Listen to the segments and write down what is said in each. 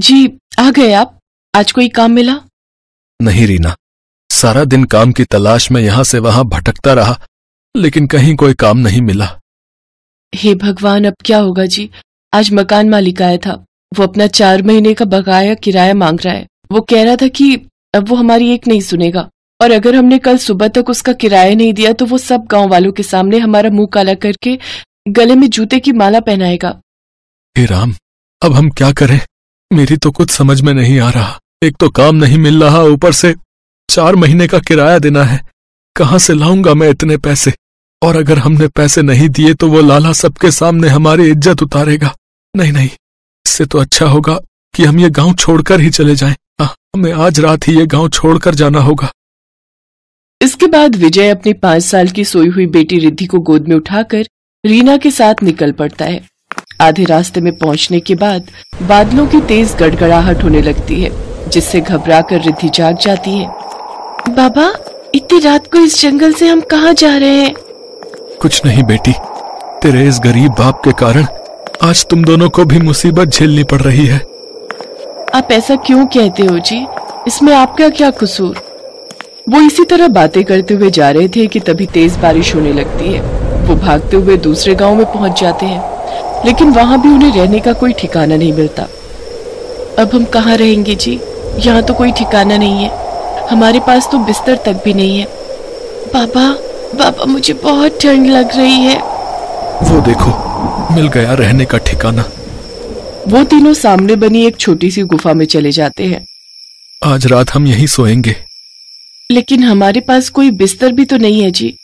जी आ गए आप आज कोई काम मिला नहीं रीना सारा दिन काम की तलाश में यहां से वहां भटकता रहा लेकिन कहीं कोई काम नहीं मिला हे भगवान अब क्या होगा जी आज मकान मालिक आया था वो अपना चार महीने का बकाया किराया मांग रहा है वो कह रहा था कि अब वो हमारी एक नहीं सुनेगा और अगर हमने कल सुबह तक उसका किराया नहीं दिया तो वो सब गांव वालों के सामने हमारा मुंह काला करके गले में जूते की माला पहनाएगा हे राम अब हम क्या करें मेरी तो कुछ समझ में नहीं आ रहा एक तो काम नहीं मिल रहा ऊपर से चार महीने का किराया देना है कहाँ से लाऊंगा मैं इतने पैसे और अगर हमने पैसे नहीं दिए तो वो लाला सबके सामने हमारी इज्जत उतारेगा नहीं नहीं इससे तो अच्छा होगा कि हम ये गांव छोड़कर ही चले जाएं। आ, हाँ, हमें आज रात ही ये गांव छोड़कर जाना होगा इसके बाद विजय अपने पांच साल की सोई हुई बेटी रिद्धि को गोद में उठाकर रीना के साथ निकल पड़ता है आधे रास्ते में पहुंचने के बाद बादलों की तेज गड़गड़ाहट होने लगती है जिससे घबराकर रिद्धि जाग जाती है बाबा इतनी रात को इस जंगल से हम कहाँ जा रहे हैं कुछ नहीं बेटी तेरे इस गरीब बाप के कारण आज तुम दोनों को भी मुसीबत झेलनी पड़ रही है आप ऐसा क्यों कहते हो जी इसमें आपका क्या कसूर वो इसी तरह बातें करते हुए जा रहे थे कि तभी तेज बारिश होने लगती है वो भागते हुए दूसरे गांव में पहुंच जाते हैं लेकिन वहां भी उन्हें रहने का कोई ठिकाना नहीं मिलता अब हम कहाँ रहेंगे जी यहाँ तो कोई ठिकाना नहीं है हमारे पास तो बिस्तर तक भी नहीं है बाबा बाबा मुझे बहुत ठंड लग रही है वो देखो मिल गया रहने का ठिकाना वो तीनों सामने बनी एक छोटी सी गुफा में चले जाते हैं आज रात हम यहीं सोएंगे लेकिन हमारे पास कोई बिस्तर भी तो नहीं है जी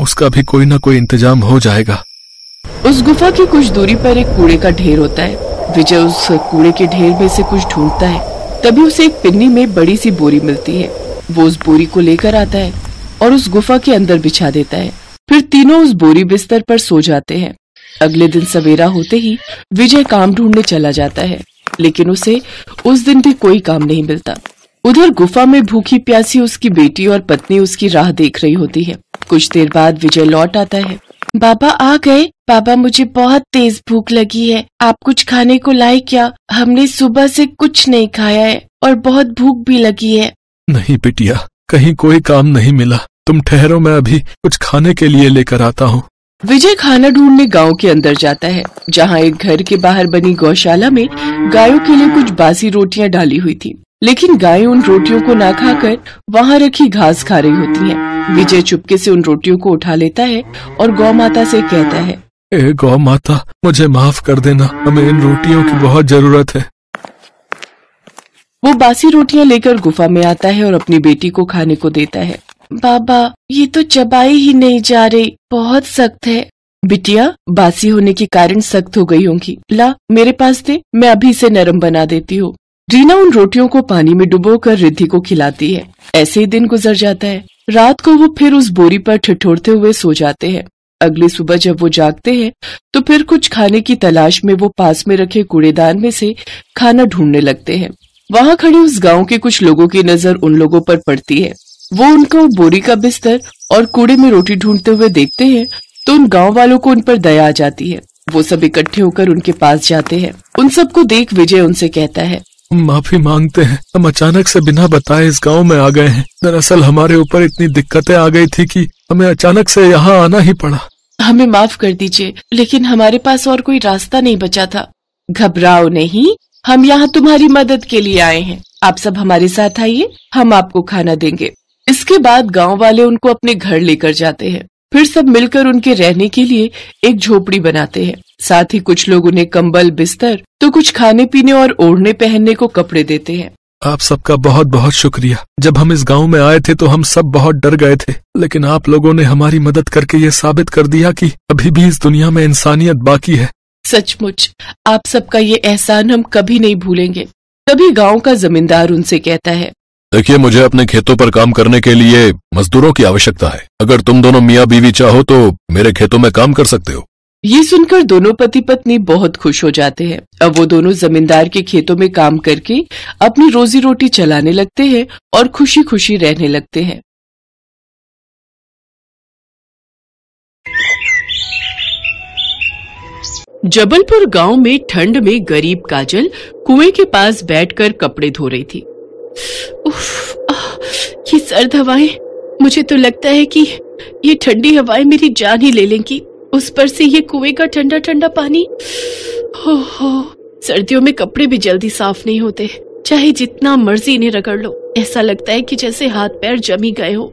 उसका भी कोई ना कोई इंतजाम हो जाएगा उस गुफा की कुछ दूरी पर एक कूड़े का ढेर होता है विजय उस कूड़े के ढेर में से कुछ ढूंढता है तभी उसे एक पिन्नी में बड़ी सी बोरी मिलती है वो उस बोरी को लेकर आता है और उस गुफा के अंदर बिछा देता है फिर तीनों उस बोरी बिस्तर पर सो जाते हैं अगले दिन सवेरा होते ही विजय काम ढूंढने चला जाता है लेकिन उसे उस दिन भी कोई काम नहीं मिलता उधर गुफा में भूखी प्यासी उसकी बेटी और पत्नी उसकी राह देख रही होती है कुछ देर बाद विजय लौट आता है बाबा आ गए बाबा मुझे बहुत तेज भूख लगी है आप कुछ खाने को लाए क्या हमने सुबह से कुछ नहीं खाया है और बहुत भूख भी लगी है नहीं बिटिया कहीं कोई काम नहीं मिला तुम ठहरो मैं अभी कुछ खाने के लिए लेकर आता हूँ विजय खाना ढूंढने गांव के अंदर जाता है जहाँ एक घर के बाहर बनी गौशाला में गायों के लिए कुछ बासी रोटियाँ डाली हुई थी लेकिन गाय उन रोटियों को ना खाकर वहाँ रखी घास खा रही होती है विजय चुपके से उन रोटियों को उठा लेता है और गौ माता से कहता है ए गौ माता मुझे माफ कर देना हमें इन रोटियों की बहुत जरूरत है वो बासी रोटियां लेकर गुफा में आता है और अपनी बेटी को खाने को देता है बाबा ये तो चबाई ही नहीं जा रही बहुत सख्त है बिटिया बासी होने के कारण सख्त हो गई होंगी ला मेरे पास दे मैं अभी इसे नरम बना देती हूँ रीना उन रोटियों को पानी में डुबोकर रिद्धि को खिलाती है ऐसे ही दिन गुजर जाता है रात को वो फिर उस बोरी पर ठिठोरते हुए सो जाते हैं अगली सुबह जब वो जागते हैं तो फिर कुछ खाने की तलाश में वो पास में रखे कूड़ेदान में से खाना ढूंढने लगते हैं वहाँ खड़े उस गांव के कुछ लोगों की नजर उन लोगों पर पड़ती है वो उनको बोरी का बिस्तर और कूड़े में रोटी ढूंढते हुए देखते हैं तो उन गांव वालों को उन पर दया आ जाती है वो सब इकट्ठे होकर उनके पास जाते हैं उन सबको देख विजय उनसे कहता है माफी मांगते हैं हम अचानक से बिना बताए इस गांव में आ गए हैं दरअसल हमारे ऊपर इतनी दिक्कतें आ गई थी कि हमें अचानक से यहाँ आना ही पड़ा हमें माफ कर दीजिए लेकिन हमारे पास और कोई रास्ता नहीं बचा था घबराओ नहीं हम यहाँ तुम्हारी मदद के लिए आए हैं आप सब हमारे साथ आइए हम आपको खाना देंगे इसके बाद गाँव वाले उनको अपने घर लेकर जाते हैं फिर सब मिलकर उनके रहने के लिए एक झोपड़ी बनाते हैं साथ ही कुछ लोग उन्हें कंबल बिस्तर तो कुछ खाने पीने और ओढ़ने पहनने को कपड़े देते हैं आप सबका बहुत बहुत शुक्रिया जब हम इस गांव में आए थे तो हम सब बहुत डर गए थे लेकिन आप लोगों ने हमारी मदद करके ये साबित कर दिया कि अभी भी इस दुनिया में इंसानियत बाकी है सचमुच आप सबका ये एहसान हम कभी नहीं भूलेंगे तभी गांव का जमींदार उनसे कहता है देखिए मुझे अपने खेतों पर काम करने के लिए मजदूरों की आवश्यकता है अगर तुम दोनों मियाँ बीवी चाहो तो मेरे खेतों में काम कर सकते हो ये सुनकर दोनों पति पत्नी बहुत खुश हो जाते हैं अब वो दोनों जमींदार के खेतों में काम करके अपनी रोजी रोटी चलाने लगते हैं और खुशी खुशी रहने लगते हैं जबलपुर गांव में ठंड में गरीब काजल कुएं के पास बैठकर कपड़े धो रही थी उफ, आ, ये सर्द हवाएं मुझे तो लगता है कि ये ठंडी हवाएं मेरी जान ही ले लेंगी उस पर से ये कुएं का ठंडा ठंडा पानी हो हो सर्दियों में कपड़े भी जल्दी साफ नहीं होते चाहे जितना मर्जी इन्हें रगड़ लो ऐसा लगता है कि जैसे हाथ पैर जमी गए हो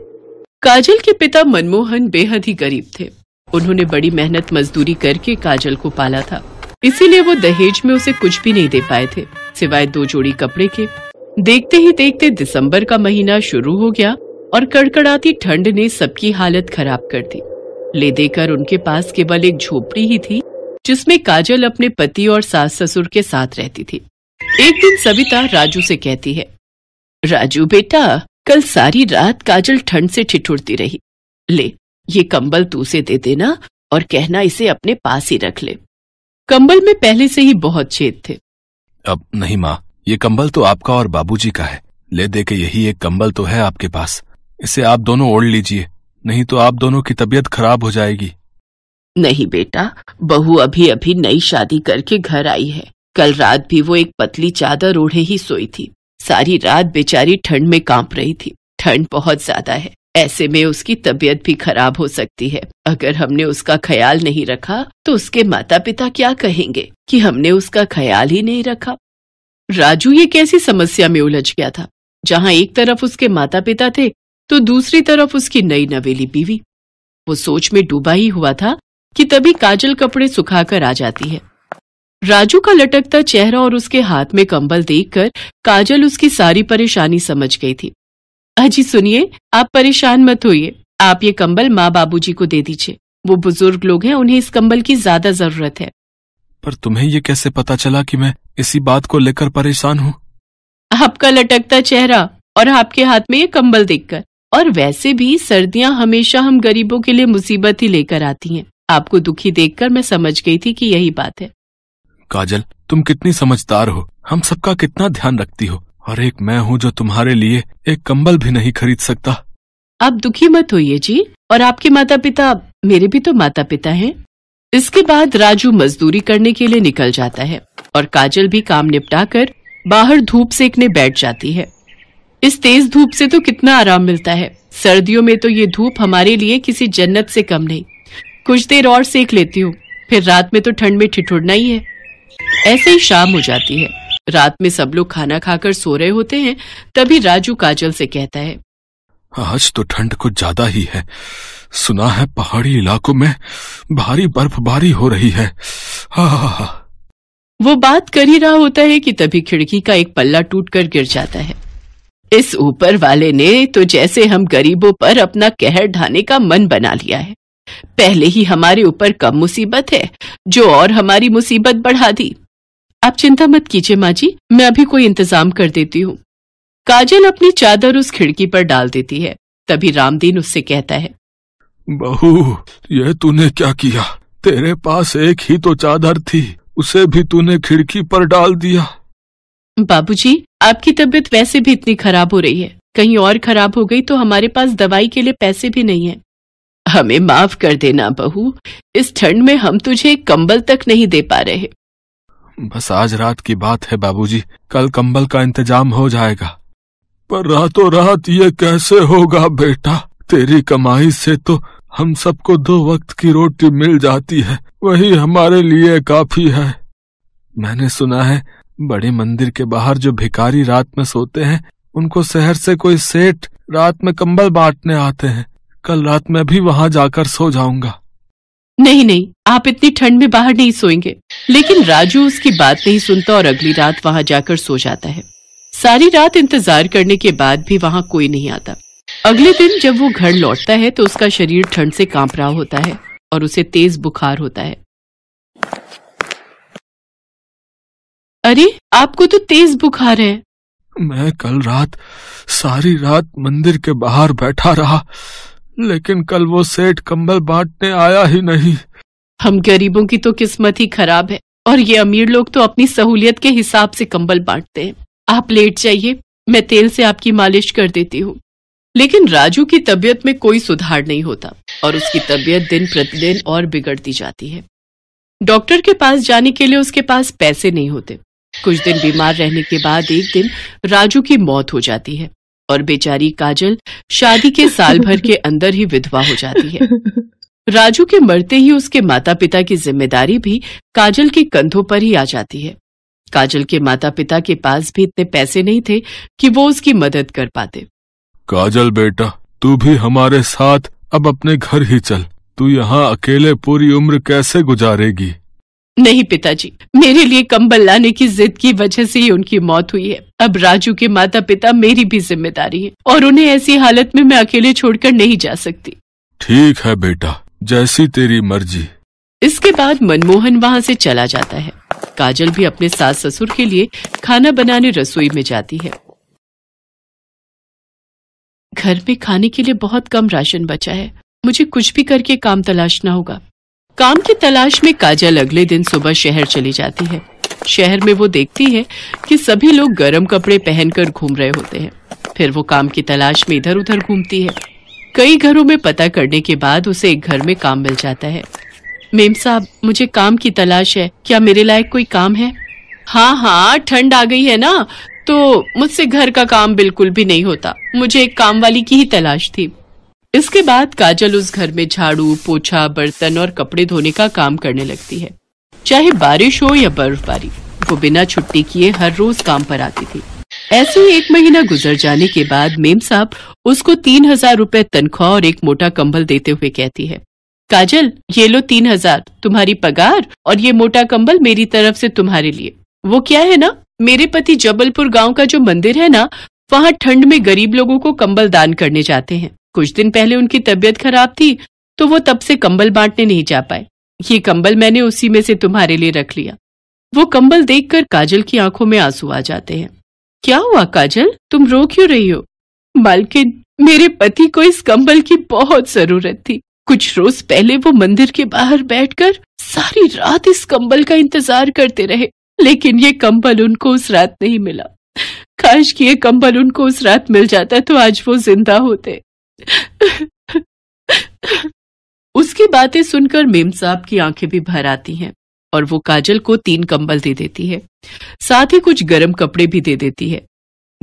काजल के पिता मनमोहन बेहद ही गरीब थे उन्होंने बड़ी मेहनत मजदूरी करके काजल को पाला था इसीलिए वो दहेज में उसे कुछ भी नहीं दे पाए थे सिवाय दो जोड़ी कपड़े के देखते ही देखते दिसंबर का महीना शुरू हो गया और कड़कड़ाती ठंड ने सबकी हालत खराब कर दी ले देकर उनके पास केवल एक झोपड़ी ही थी जिसमें काजल अपने पति और सास ससुर के साथ रहती थी एक दिन सविता राजू से कहती है राजू बेटा कल सारी रात काजल ठंड से ठिठुरती रही ले ये कंबल तू से दे देना और कहना इसे अपने पास ही रख ले कंबल में पहले से ही बहुत छेद थे अब नहीं माँ ये कंबल तो आपका और बाबूजी का है ले दे के यही एक कंबल तो है आपके पास इसे आप दोनों ओढ़ लीजिए नहीं तो आप दोनों की तबीयत खराब हो जाएगी नहीं बेटा बहू अभी अभी नई शादी करके घर आई है कल रात भी वो एक पतली चादर ओढ़े ही सोई थी सारी रात बेचारी ठंड में कांप रही थी ठंड बहुत ज्यादा है ऐसे में उसकी तबीयत भी खराब हो सकती है अगर हमने उसका ख्याल नहीं रखा तो उसके माता पिता क्या कहेंगे कि हमने उसका ख्याल ही नहीं रखा राजू ये कैसी समस्या में उलझ गया था जहाँ एक तरफ उसके माता पिता थे तो दूसरी तरफ उसकी नई नवेली बीवी वो सोच में डूबा ही हुआ था कि तभी काजल कपड़े सुखाकर आ जाती है राजू का लटकता चेहरा और उसके हाथ में कंबल देखकर काजल उसकी सारी परेशानी समझ गई थी अजी सुनिए आप परेशान मत होइए आप ये कंबल माँ बाबूजी को दे दीजिए वो बुजुर्ग लोग हैं उन्हें इस कंबल की ज्यादा जरूरत है पर तुम्हें ये कैसे पता चला कि मैं इसी बात को लेकर परेशान हूँ आपका लटकता चेहरा और आपके हाथ में ये कंबल देखकर और वैसे भी सर्दियां हमेशा हम गरीबों के लिए मुसीबत ही लेकर आती हैं आपको दुखी देखकर मैं समझ गई थी कि यही बात है काजल तुम कितनी समझदार हो हम सबका कितना ध्यान रखती हो और एक मैं हूँ जो तुम्हारे लिए एक कंबल भी नहीं खरीद सकता आप दुखी मत होइए जी और आपके माता पिता मेरे भी तो माता पिता हैं। इसके बाद राजू मजदूरी करने के लिए निकल जाता है और काजल भी काम निपटाकर बाहर धूप सेकने बैठ जाती है इस तेज धूप से तो कितना आराम मिलता है सर्दियों में तो ये धूप हमारे लिए किसी जन्नत से कम नहीं कुछ देर और सेक लेती हूँ फिर रात में तो ठंड में ठिठुरना ही है ऐसे ही शाम हो जाती है रात में सब लोग खाना खाकर सो रहे होते हैं तभी राजू काजल से कहता है आज तो ठंड कुछ ज्यादा ही है सुना है पहाड़ी इलाकों में भारी बर्फबारी हो रही है हाँ, हाँ, हाँ। वो बात कर ही रहा होता है कि तभी खिड़की का एक पल्ला टूटकर गिर जाता है इस ऊपर वाले ने तो जैसे हम गरीबों पर अपना कहर ढाने का मन बना लिया है पहले ही हमारे ऊपर कम मुसीबत है जो और हमारी मुसीबत बढ़ा दी आप चिंता मत कीजिए माँ जी मैं अभी कोई इंतजाम कर देती हूँ काजल अपनी चादर उस खिड़की पर डाल देती है तभी रामदीन उससे कहता है बहू ये तूने क्या किया तेरे पास एक ही तो चादर थी उसे भी तूने खिड़की पर डाल दिया बाबूजी, आपकी तबीयत वैसे भी इतनी खराब हो रही है कहीं और खराब हो गई तो हमारे पास दवाई के लिए पैसे भी नहीं है हमें माफ कर देना बहू इस ठंड में हम तुझे कंबल तक नहीं दे पा रहे बस आज रात की बात है बाबूजी, कल कंबल का इंतजाम हो जाएगा पर रातों रात ये कैसे होगा बेटा तेरी कमाई से तो हम सबको दो वक्त की रोटी मिल जाती है वही हमारे लिए काफी है मैंने सुना है बड़े मंदिर के बाहर जो भिकारी रात में सोते हैं उनको शहर से कोई सेठ रात में कंबल बांटने आते हैं कल रात में भी वहाँ जाकर सो जाऊंगा नहीं नहीं आप इतनी ठंड में बाहर नहीं सोएंगे लेकिन राजू उसकी बात नहीं सुनता और अगली रात वहाँ जाकर सो जाता है सारी रात इंतजार करने के बाद भी वहाँ कोई नहीं आता अगले दिन जब वो घर लौटता है तो उसका शरीर ठंड से कांप रहा होता है और उसे तेज बुखार होता है अरे आपको तो तेज बुखार है मैं कल रात सारी रात मंदिर के बाहर बैठा रहा लेकिन कल वो सेठ कंबल बांटने आया ही नहीं हम गरीबों की तो किस्मत ही खराब है और ये अमीर लोग तो अपनी सहूलियत के हिसाब से कंबल बांटते हैं आप लेट जाइए मैं तेल से आपकी मालिश कर देती हूँ लेकिन राजू की तबीयत में कोई सुधार नहीं होता और उसकी तबीयत दिन प्रतिदिन और बिगड़ती जाती है डॉक्टर के पास जाने के लिए उसके पास पैसे नहीं होते कुछ दिन बीमार रहने के बाद एक दिन राजू की मौत हो जाती है और बेचारी काजल शादी के साल भर के अंदर ही विधवा हो जाती है राजू के मरते ही उसके माता पिता की जिम्मेदारी भी काजल के कंधों पर ही आ जाती है काजल के माता पिता के पास भी इतने पैसे नहीं थे कि वो उसकी मदद कर पाते काजल बेटा तू भी हमारे साथ अब अपने घर ही चल तू यहाँ अकेले पूरी उम्र कैसे गुजारेगी नहीं पिताजी मेरे लिए कंबल लाने की जिद की वजह से ही उनकी मौत हुई है अब राजू के माता पिता मेरी भी जिम्मेदारी है और उन्हें ऐसी हालत में मैं अकेले छोड़कर नहीं जा सकती ठीक है बेटा जैसी तेरी मर्जी इसके बाद मनमोहन वहाँ से चला जाता है काजल भी अपने सास ससुर के लिए खाना बनाने रसोई में जाती है घर में खाने के लिए बहुत कम राशन बचा है मुझे कुछ भी करके काम तलाशना होगा काम की तलाश में काजल अगले दिन सुबह शहर चली जाती है शहर में वो देखती है कि सभी लोग गर्म कपड़े पहनकर घूम रहे होते हैं फिर वो काम की तलाश में इधर उधर घूमती है कई घरों में पता करने के बाद उसे एक घर में काम मिल जाता है मेम साहब मुझे काम की तलाश है क्या मेरे लायक कोई काम है हाँ हाँ ठंड आ गई है ना तो मुझसे घर का काम बिल्कुल भी नहीं होता मुझे एक काम वाली की ही तलाश थी इसके बाद काजल उस घर में झाड़ू पोछा बर्तन और कपड़े धोने का काम करने लगती है चाहे बारिश हो या बर्फबारी वो बिना छुट्टी किए हर रोज काम पर आती थी ऐसे ही एक महीना गुजर जाने के बाद मेम साहब उसको तीन हजार रूपए तनख्वाह और एक मोटा कंबल देते हुए कहती है काजल ये लो तीन हजार तुम्हारी पगार और ये मोटा कंबल मेरी तरफ से तुम्हारे लिए वो क्या है ना मेरे पति जबलपुर गांव का जो मंदिर है ना वहाँ ठंड में गरीब लोगों को कंबल दान करने जाते हैं कुछ दिन पहले उनकी तबीयत खराब थी तो वो तब से कंबल बांटने नहीं जा पाए ये कंबल मैंने उसी में से तुम्हारे लिए रख लिया वो कंबल देखकर काजल की आंखों में आंसू आ जाते हैं क्या हुआ काजल तुम रो क्यों रही हो बल्कि मेरे पति को इस कंबल की बहुत जरूरत थी कुछ रोज पहले वो मंदिर के बाहर बैठकर सारी रात इस कंबल का इंतजार करते रहे लेकिन ये कंबल उनको उस रात नहीं मिला काश कि ये कंबल उनको उस रात मिल जाता तो आज वो जिंदा होते उसकी बातें सुनकर मेम साहब की आंखें भी भर आती हैं और वो काजल को तीन कंबल दे देती है साथ ही कुछ गर्म कपड़े भी दे देती है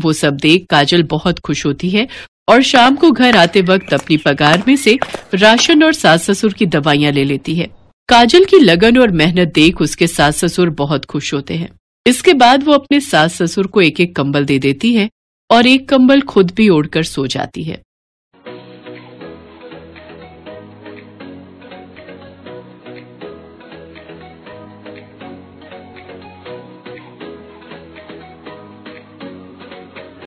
वो सब देख काजल बहुत खुश होती है और शाम को घर आते वक्त अपनी पगार में से राशन और सास ससुर की दवाइयां ले लेती है काजल की लगन और मेहनत देख उसके सास ससुर बहुत खुश होते हैं इसके बाद वो अपने सास ससुर को एक एक कंबल दे देती है और एक कंबल खुद भी ओढ़कर सो जाती है